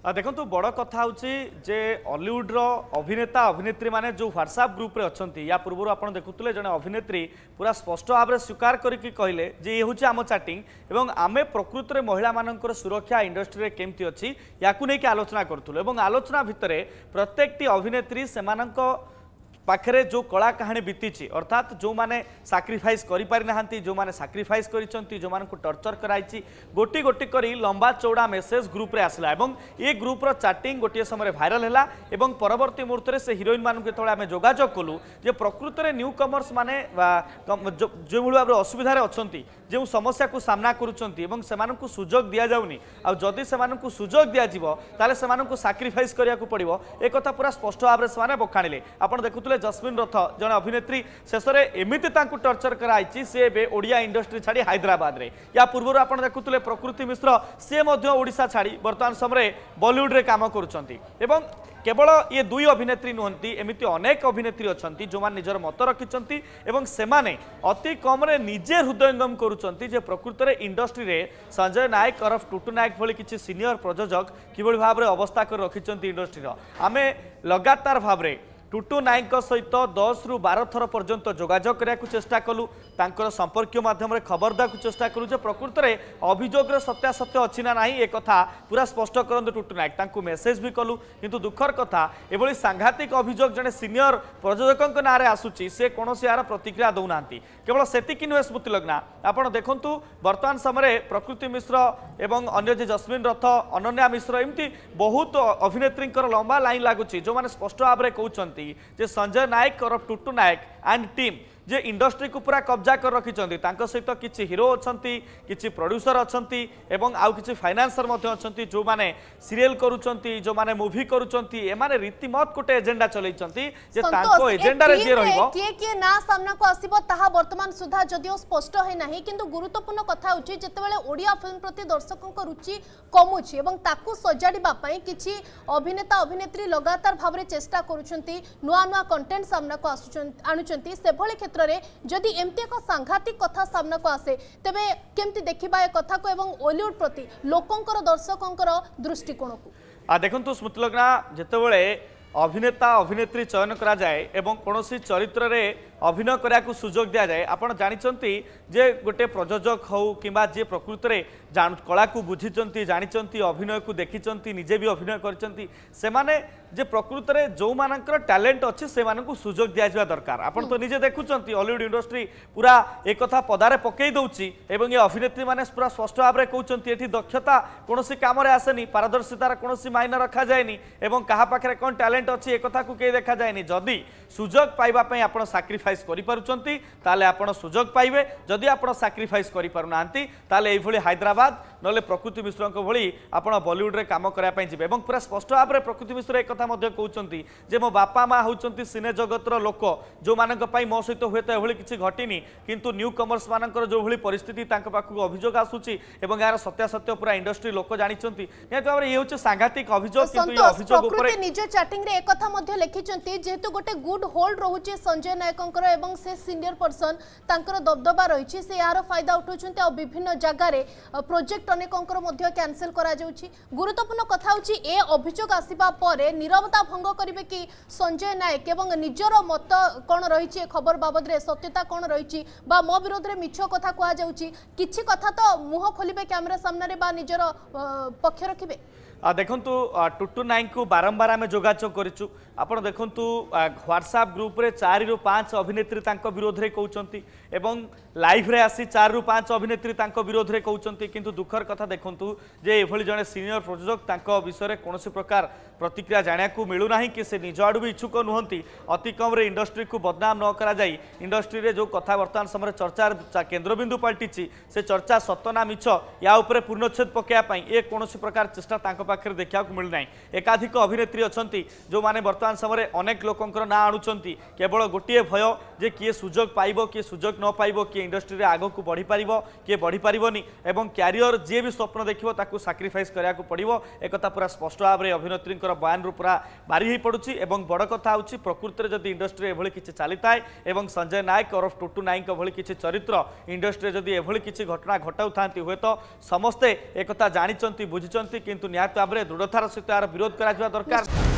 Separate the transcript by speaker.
Speaker 1: ଦେଖନ୍ତୁ ବଡ଼ କଥା ହେଉଛି ଯେ ଅଲିଉଡ଼ର ଅଭିନେତା ଅଭିନେତ୍ରୀମାନେ ଯେଉଁ ହ୍ୱାଟ୍ସଆପ୍ ଗ୍ରୁପ୍ରେ ଅଛନ୍ତି ୟା ପୂର୍ବରୁ ଆପଣ ଦେଖୁଥିଲେ ଜଣେ ଅଭିନେତ୍ରୀ ପୁରା ସ୍ପଷ୍ଟ ଭାବରେ ସ୍ୱୀକାର କରିକି କହିଲେ ଯେ ଇଏ ହେଉଛି ଆମ ଚାଟିଂ ଏବଂ ଆମେ ପ୍ରକୃତରେ ମହିଳାମାନଙ୍କର ସୁରକ୍ଷା ଇଣ୍ଡଷ୍ଟ୍ରିରେ କେମିତି ଅଛି ୟାକୁ ନେଇକି ଆଲୋଚନା କରୁଥିଲୁ ଏବଂ ଆଲୋଚନା ଭିତରେ ପ୍ରତ୍ୟେକଟି ଅଭିନେତ୍ରୀ ସେମାନଙ୍କ ପାଖରେ ଯେଉଁ କଳା କାହାଣୀ ବିତିଛି ଅର୍ଥାତ୍ ଯେଉଁମାନେ ସାକ୍ରିଫାଇସ୍ କରିପାରିନାହାନ୍ତି ଯେଉଁମାନେ ସାକ୍ରିଫାଇସ୍ କରିଛନ୍ତି ଯେଉଁମାନଙ୍କୁ ଟର୍ଚର କରାଯାଇଛି ଗୋଟି ଗୋଟି କରି ଲମ୍ବା ଚଉଡ଼ା ମେସେଜ ଗ୍ରୁପ୍ରେ ଆସିଲା ଏବଂ ଏ ଗ୍ରୁପ୍ର ଚାଟିଂ ଗୋଟିଏ ସମୟରେ ଭାଇରାଲ୍ ହେଲା ଏବଂ ପରବର୍ତ୍ତୀ ମୁହୂର୍ତ୍ତରେ ସେ ହିରୋଇନ୍ମାନଙ୍କୁ ଯେତେବେଳେ ଆମେ ଯୋଗାଯୋଗ କଲୁ ଯେ ପ୍ରକୃତରେ ନ୍ୟୁ କମର୍ସମାନେ ଯେଉଁଭଳି ଭାବରେ ଅସୁବିଧାରେ ଅଛନ୍ତି ଯେଉଁ ସମସ୍ୟାକୁ ସାମ୍ନା କରୁଛନ୍ତି ଏବଂ ସେମାନଙ୍କୁ ସୁଯୋଗ ଦିଆଯାଉନି ଆଉ ଯଦି ସେମାନଙ୍କୁ ସୁଯୋଗ ଦିଆଯିବ ତାହେଲେ ସେମାନଙ୍କୁ ସାକ୍ରିଫାଇସ୍ କରିବାକୁ ପଡ଼ିବ ଏ କଥା ପୁରା ସ୍ପଷ୍ଟ ଭାବରେ ସେମାନେ ବଖାଣିଲେ ଆପଣ ଦେଖୁଥିଲେ କରୁଥିଲେ ଜସ୍ମିନ ରଥ ଜଣେ ଅଭିନେତ୍ରୀ ଶେଷରେ ଏମିତି ତାଙ୍କୁ ଟର୍ଚର କରାଯାଇଛି ସେ ଏବେ ଓଡ଼ିଆ ଇଣ୍ଡଷ୍ଟ୍ରି ଛାଡ଼ି ହାଇଦ୍ରାବାଦରେ ୟା ପୂର୍ବରୁ ଆପଣ ଦେଖୁଥିଲେ ପ୍ରକୃତି ମିଶ୍ର ସିଏ ମଧ୍ୟ ଓଡ଼ିଶା ଛାଡ଼ି ବର୍ତ୍ତମାନ ସମୟରେ ବଲିଉଡ଼ରେ କାମ କରୁଛନ୍ତି ଏବଂ କେବଳ ଇଏ ଦୁଇ ଅଭିନେତ୍ରୀ ନୁହନ୍ତି ଏମିତି ଅନେକ ଅଭିନେତ୍ରୀ ଅଛନ୍ତି ଯେଉଁମାନେ ନିଜର ମତ ରଖିଛନ୍ତି ଏବଂ ସେମାନେ ଅତି କମ୍ରେ ନିଜେ ହୃଦୟଙ୍ଗମ କରୁଛନ୍ତି ଯେ ପ୍ରକୃତରେ ଇଣ୍ଡଷ୍ଟ୍ରିରେ ସଞ୍ଜୟ ନାୟକ ଅରଫ ଟୁଟୁ ନାୟକ ଭଳି କିଛି ସିନିୟର ପ୍ରଯୋଜକ କିଭଳି ଭାବରେ ଅବସ୍ଥା କରି ରଖିଛନ୍ତି ଇଣ୍ଡଷ୍ଟ୍ରିର ଆମେ ଲଗାତାର ଭାବରେ টুটু নায়ক সহিত দশরু বার থর পর্যন্ত যোগাযোগ করা চেষ্টা কলু তাঁর সম্পর্কীয় মাধ্যমে খবর দেওয়া চেষ্টা কলু যে প্রকৃতরে অভিযোগের সত্যাসত্য অছি না নাই একথা পুরা স্পষ্ট করতে টুটু নায়ক তাঁর মেসেজ বি কলু কিন্তু দুঃখর কথা এভাবে সাংঘাতিক অভিযোগ জনে সিনিয়র প্রযোজক নাঁরে আসুচি সে কোণী এর প্রতিক্রিয়া দেউ না কেবল সেটিকি নুহে স্মৃতি লগ্না আপনার দেখুন বর্তমান সময় প্রকৃতি মিশ্র এবং অন্য যে জসমিন রথ অনন্যা মিশ্র এমতি বহুত অভিনেত্রীঙ্কর লম্বা লাইন লাগুচি যে স্পষ্ট ভাবে কৌন जे संजय नायक और टुट्टू नायक एंड टीम যে ইন্ডস্ট্রিকে পুরা কব্জা করে রাখিছেন তাঁর সহ কিছু হিরো অনেক কিছু প্রড্যুসর অনেক এবং আউ কিছু ফাইনান্সর অনেক যে সিরিয়েল করছেন যে মুভি করছেন এমানে রীতিমত গোটে এজেন্ডা চলাইছেন যে তাঁর এজেন্ডার যে রহব
Speaker 2: কি কি না সামনাকু আসিব তাহা বর্তমান সুদ্ধা যদিও স্পষ্ট হয় না কিন্তু গুরুত্বপূর্ণ কথা হচ্ছে যেতবে ওড়িয়া ফিল্ম প্রতি দর্শকঙ্ রুচি কমুছি এবং তাকে সজাড়া কিছু অভিনেতা অভিনেত্রী লগাতার ভাবে চেষ্টা করছেন নূয়া নূয়া কন্টেন্ট সামনাকু আসুচান আনুচান সেভাবে ক্ষেত্রে যদি এমতি এক সাংঘাতিক কথা সামনাকু আসে তবে কেমতি দেখিবা এ কথাকু এবং ওলিউড প্রতি লোকঙ্কর দর্শকঙ্কর দৃষ্টিকোণকু
Speaker 1: দেখুন স্মৃতিলগ্না যেতবে অভিনেতা অভিনেত্রী চয়ন করা যায় এবং কোণী চরিত্রে অভিনয় করা সুযোগ দিয়া যায় আপনার জাঁচান যে গোটে প্রযোজক হো কিংবা যে প্রকৃতরে কলা বুঝিছেন জাঁচান অভিনয়কু দেখিছেন নিজে বি অভিনয় করছেন সেমানে যে প্রকৃতরে যেমানকর ট্যালেট অনেক সেমানকু সুযোগ দিয়া যাওয়া দরকার আপনার তো নিজে দেখুছেন অলিউড ইন্ডস্ট্রি পুরা একথা পদার পকাই দেছি এবং এ অভিনেত্রী মানে পুরা স্পষ্ট ভাবে কৌছেন এটি দক্ষতা কোণী কামরে আসেনি পারদর্শিতার কোণী মাইনা রখা যায়নি এবং কাহা পাখে কোন ট্যালে ଟ୍ୟାଲେଣ୍ଟ ଅଛି ଏକଥାକୁ କେହି ଦେଖାଯାଏନି ଯଦି ସୁଯୋଗ ପାଇବା ପାଇଁ ଆପଣ ସାକ୍ରିଫାଇସ୍ କରିପାରୁଛନ୍ତି ତାହେଲେ ଆପଣ ସୁଯୋଗ ପାଇବେ ଯଦି ଆପଣ ସାକ୍ରିଫାଇସ୍ କରିପାରୁନାହାନ୍ତି ତାହେଲେ ଏଇଭଳି ହାଇଦ୍ରାବାଦ ନହେଲେ ପ୍ରକୃତି ମିଶ୍ରଙ୍କ ଭଳି ଆପଣ ବଲିଉଡ଼ରେ କାମ କରିବା ପାଇଁ ଯିବେ ଏବଂ ପୁରା ସ୍ପଷ୍ଟ ଭାବରେ ପ୍ରକୃତି ମିଶ୍ର ଏକଥା ମଧ୍ୟ କହୁଛନ୍ତି ଯେ ମୋ ବାପା ମା ହେଉଛନ୍ତି ସିନେ ଜଗତର ଲୋକ ଯେଉଁମାନଙ୍କ ପାଇଁ ମୋ ସହିତ ହୁଏତ ଏଭଳି କିଛି ଘଟିନି କିନ୍ତୁ ନ୍ୟୁ କମର୍ସମାନଙ୍କର ଯେଉଁଭଳି ପରିସ୍ଥିତି ତାଙ୍କ ପାଖକୁ ଅଭିଯୋଗ ଆସୁଛି ଏବଂ ଏହାର ସତ୍ୟାସତ୍ୟ ପୁରା ଇଣ୍ଡଷ୍ଟ୍ରି ଲୋକ ଜାଣିଛନ୍ତି ନିହାତି ଭାବରେ ଇଏ ହେଉଛି ସାଂଘାତିକ ଅଭିଯୋଗ କିନ୍ତୁ ଅଭିଯୋଗ ଉପରେ
Speaker 2: ନିଜ ଚାଟିଂରେ ସେ ଏକଥା ମଧ୍ୟ ଲେଖିଛନ୍ତି ଯେହେତୁ ଗୋଟେ ଗୁଡ୍ ହୋଲ୍ଡ ରହୁଛି ସଞ୍ଜୟ ନାୟକଙ୍କର ଏବଂ ସେ ସିନିୟର ପର୍ସନ ତାଙ୍କର ଦବଦବା ରହିଛି ସେ ଏହାର ଫାଇଦା ଉଠାଉଛନ୍ତି ଆଉ ବିଭିନ୍ନ ଜାଗାରେ ପ୍ରୋଜେକ୍ଟ ଅନେକଙ୍କର ମଧ୍ୟ କ୍ୟାନସେଲ କରାଯାଉଛି ଗୁରୁତ୍ୱପୂର୍ଣ୍ଣ କଥା ହେଉଛି ଏ ଅଭିଯୋଗ ଆସିବା ପରେ ନିରବତା ଭଙ୍ଗ କରିବେ କି ସଞ୍ଜୟ ନାୟକ ଏବଂ ନିଜର ମତ କ'ଣ ରହିଛି ଏ ଖବର ବାବଦରେ ସତ୍ୟତା କ'ଣ ରହିଛି ବା ମୋ ବିରୋଧରେ ମିଛ କଥା କୁହାଯାଉଛି କିଛି କଥା ତ ମୁହଁ ଖୋଲିବେ କ୍ୟାମେରା ସାମ୍ନାରେ ବା ନିଜର ପକ୍ଷ ରଖିବେ
Speaker 1: ଦେଖନ୍ତୁ ଟୁଟୁ ନାୟକଙ୍କୁ ବାରମ୍ବାର ଆମେ ଯୋଗାଯୋଗ କରିଛୁ ଆପଣ ଦେଖନ୍ତୁ ହ୍ୱାଟ୍ସଆପ୍ ଗ୍ରୁପ୍ରେ ଚାରିରୁ ପାଞ୍ଚ ଅଭିନେତ୍ରୀ ତାଙ୍କ ବିରୋଧରେ କହୁଛନ୍ତି ଏବଂ ଲାଇଭ୍ରେ ଆସି ଚାରିରୁ ପାଞ୍ଚ ଅଭିନେତ୍ରୀ ତାଙ୍କ ବିରୋଧରେ କହୁଛନ୍ତି କିନ୍ତୁ ଦୁଃଖର କଥା ଦେଖନ୍ତୁ ଯେ ଏଭଳି ଜଣେ ସିନିୟର ପ୍ରଯୋଜକ ତାଙ୍କ ବିଷୟରେ କୌଣସି ପ୍ରକାର ପ୍ରତିକ୍ରିୟା ଜାଣିବାକୁ ମିଳୁନାହିଁ କି ସେ ନିଜ ଆଡ଼ୁ ବି ଇଚ୍ଛୁକ ନୁହନ୍ତି ଅତି କମ୍ରେ ଇଣ୍ଡଷ୍ଟ୍ରିକୁ ବଦନାମ ନ କରାଯାଇ ଇଣ୍ଡଷ୍ଟ୍ରିରେ ଯେଉଁ କଥା ବର୍ତ୍ତମାନ ସମୟରେ ଚର୍ଚ୍ଚାର କେନ୍ଦ୍ରବିନ୍ଦୁ ପାଲଟିଛି ସେ ଚର୍ଚ୍ଚା ସତ ନା ମିଛ ୟା ଉପରେ ପୂର୍ଣ୍ଣଚ୍ଛେଦ ପକାଇବା ପାଇଁ ଏ କୌଣସି ପ୍ରକାର ଚେଷ୍ଟା ତାଙ୍କ ପାଖରେ ଦେଖିବାକୁ ମିଳୁନାହିଁ ଏକାଧିକ ଅଭିନେତ୍ରୀ ଅଛନ୍ତି ଯେଉଁମାନେ ବର୍ତ୍ତମାନ ସମୟରେ ଅନେକ ଲୋକଙ୍କର ନାଁ ଆଣୁଛନ୍ତି କେବଳ ଗୋଟିଏ ଭୟ ଯେ କିଏ ସୁଯୋଗ ପାଇବ କିଏ ସୁଯୋଗ ନ ପାଇବ କିଏ ଇଣ୍ଡଷ୍ଟ୍ରିରେ ଆଗକୁ ବଢ଼ିପାରିବ କିଏ ବଢ଼ିପାରିବନି ଏବଂ କ୍ୟାରିୟର ଯିଏ ବି ସ୍ୱପ୍ନ ଦେଖିବ ତାକୁ ସାକ୍ରିଫାଇସ୍ କରିବାକୁ ପଡ଼ିବ ଏକଥା ପୁରା ସ୍ପଷ୍ଟ ଭାବରେ ଅଭିନେତ୍ରୀଙ୍କର ବୟାନରୁ ପୁରା ବାରି ହୋଇ ପଡ଼ୁଛି ଏବଂ ବଡ଼ କଥା ହେଉଛି ପ୍ରକୃତରେ ଯଦି ଇଣ୍ଡଷ୍ଟ୍ରିରେ ଏଭଳି କିଛି ଚାଲିଥାଏ ଏବଂ ସଞ୍ଜୟ ନାୟକ ଓରଫ ଟୁଟୁ ନାୟକଙ୍କ ଭଳି କିଛି ଚରିତ୍ର ଇଣ୍ଡଷ୍ଟ୍ରିରେ ଯଦି ଏଭଳି କିଛି ଘଟଣା ଘଟାଉଥାନ୍ତି ହୁଏତ ସମସ୍ତେ ଏକଥା ଜାଣିଛନ୍ତି ବୁଝିଛନ୍ତି କିନ୍ତୁ ନିହାତି दृढ़तार सहित यार विरोध कर दरकार